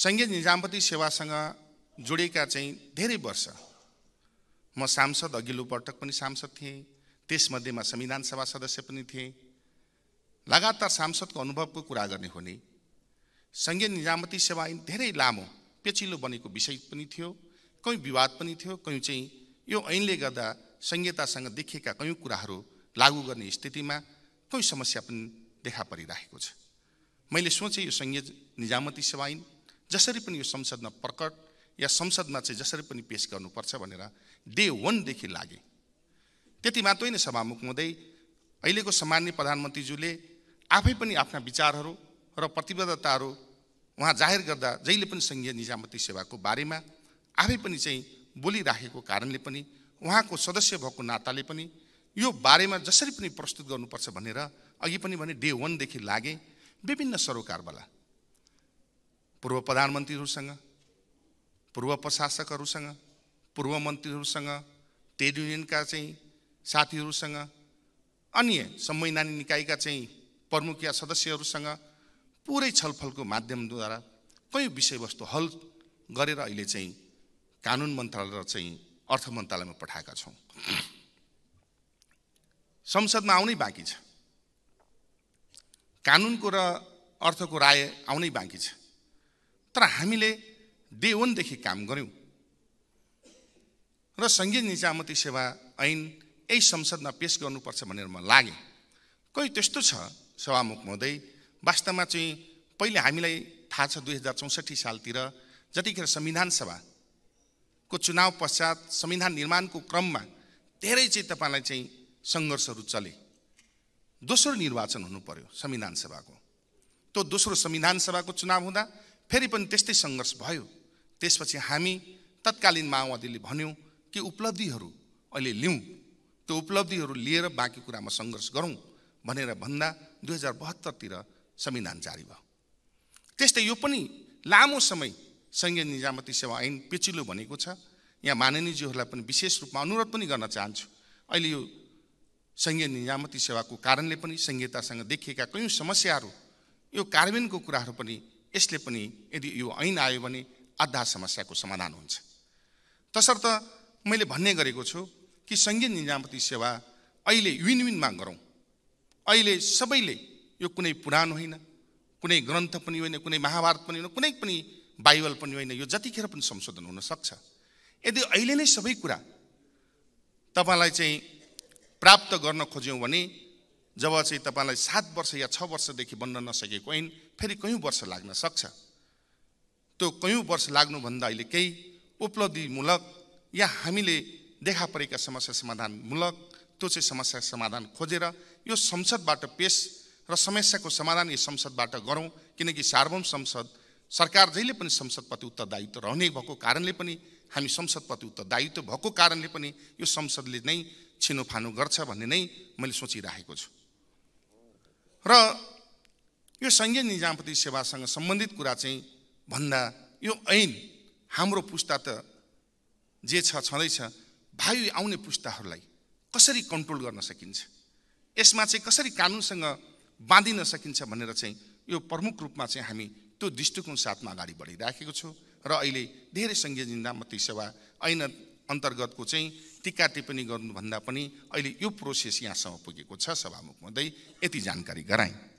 सङ्घीय निजामती सेवासँग जोडिएका चाहिँ धेरै वर्ष म सांसद अघिल्लो पटक पनि सांसद थिएँ त्यसमध्येमा संविधान सभा सदस्य पनि थिएँ लगातार सांसदको अनुभवको कुरा गर्ने हो भने सङ्घीय निजामती सेवा धेरै लामो पेचिलो बनेको विषय पनि थियो कहीँ विवाद पनि थियो कहीँ चाहिँ यो ऐनले गर्दा संहितासँग देखिएका कयौँ कुराहरू लागू गर्ने स्थितिमा कहीँ समस्या पनि देखा परिरहेको छ मैले सोचेँ यो सङ्घीय निजामती सेवा ऐन जसरी पनि यो संसदमा प्रकट या संसदमा चाहिँ जसरी पनि पेस गर्नुपर्छ भनेर डे वानदेखि लागे त्यति मात्रै नै सभामुख हुँदै अहिलेको सामान्य प्रधानमन्त्रीज्यूले आफै पनि आफ्ना विचारहरू र प्रतिबद्धताहरू उहाँ जाहेर गर्दा जहिले पनि सङ्घीय निजामती सेवाको बारेमा आफै पनि चाहिँ बोलिराखेको कारणले पनि उहाँको सदस्य भएको नाताले पनि यो बारेमा जसरी पनि प्रस्तुत गर्नुपर्छ भनेर अघि पनि भने डे वानदेखि लागे विभिन्न सरोकारवाला पूर्व प्रधानमन्त्रीहरूसँग पूर्व प्रशासकहरूसँग पूर्व मन्त्रीहरूसँग ट्रेड युनियनका चाहिँ साथीहरूसँग अन्य संवैधानिक निकायका चाहिँ प्रमुख या सदस्यहरूसँग पुरै छलफलको माध्यमद्वारा कयौँ विषयवस्तु हल गरेर अहिले चाहिँ कानुन मन्त्रालय र चाहिँ अर्थ मन्त्रालयमा पठाएका छौँ संसदमा आउनै बाँकी छ कानुनको र अर्थको राय आउनै बाँकी छ तर हामीले डे वानदेखि काम गऱ्यौँ र सङ्घीय निजामती सेवा ऐन यही संसदमा पेस गर्नुपर्छ भनेर म लागेँ कोही त्यस्तो छ सभामुख महोदय वास्तवमा चाहिँ पहिले हामीलाई थाहा छ दुई हजार चौसठी सालतिर जतिखेर संविधान सभाको चुनाव पश्चात संविधान निर्माणको क्रममा धेरै चाहिँ तपाईँलाई चाहिँ सङ्घर्षहरू चले दोस्रो निर्वाचन हुनु पर्यो संविधान सभाको त्यो दोस्रो संविधान सभाको चुनाव हुँदा फेरि पनि त्यस्तै सङ्घर्ष भयो त्यसपछि हामी तत्कालीन माओवादीले भन्यौँ कि उपलब्धिहरू अहिले लिउँ त्यो उपलब्धिहरू लिएर बाँकी कुरामा सङ्घर्ष गरौँ भनेर भन्दा दुई हजार बहत्तरतिर संविधान जारी भयो त्यस्तै यो पनि लामो समय सङ्घीय निजामती सेवा ऐन पेचिलो भनेको छ यहाँ माननीयजीहरूलाई पनि विशेष रूपमा अनुरोध पनि गर्न चाहन्छु अहिले यो सङ्घीय निजामती सेवाको कारणले पनि सङ्घीयतासँग देखिएका कयौँ समस्याहरू यो कार्यान्वयनको कुराहरू पनि यसले पनि यदि यो ऐन आयो भने आधा समस्याको समाधान हुन्छ तसर्थ मैले भन्ने गरेको छु कि सङ्घीय निजामती सेवा अहिले विन विनमा गरौँ अहिले सबैले यो कुनै पुराण होइन कुनै ग्रन्थ पनि होइन कुनै महाभारत पनि होइन कुनै पनि बाइबल पनि होइन यो जतिखेर पनि संशोधन हुनसक्छ यदि अहिले नै सबै कुरा तपाईँलाई चाहिँ प्राप्त गर्न खोज्यौँ भने जब चाहिँ तपाईँलाई सात वर्ष या छ वर्षदेखि बन्न नसकेको ऐन फेरि कयौँ वर्ष लाग्न सक्छ त्यो कयौँ वर्ष लाग्नुभन्दा अहिले केही उपलब्धिमूलक या हामीले देखा परेका समस्या समाधानमूलक त्यो चाहिँ समस्या समाधान खोजेर यो संसदबाट पेस र समस्याको समाधान यो संसदबाट गरौँ किनकि सार्वभौम संसद सरकार जहिले पनि संसदप्रति उत्तरदायित्व रहने भएको कारणले पनि हामी संसदप्रति उत्तरदायित्व भएको कारणले पनि यो संसदले नै छिनोफानो गर्छ भन्ने नै मैले सोचिराखेको छु र यो सङ्घीय निजामती सेवासँग सम्बन्धित कुरा चाहिँ भन्दा यो ऐन हाम्रो पुस्ता त जे छ छँदैछ भाइ आउने पुस्ताहरूलाई कसरी कन्ट्रोल गर्न सकिन्छ यसमा चाहिँ कसरी कानुनसँग बाँधिन सकिन्छ भनेर चाहिँ यो प्रमुख रूपमा चाहिँ हामी त्यो दृष्टिकोण साथमा अगाडि बढिराखेको छु र अहिले धेरै सङ्घीय निजामती सेवा ऐन अन्तर्गतको चाहिँ टिका टिप्पणी गर्नुभन्दा पनि अहिले यो प्रोसेस यहाँसम्म पुगेको छ सभामुख हुँदै यति जानकारी गराएँ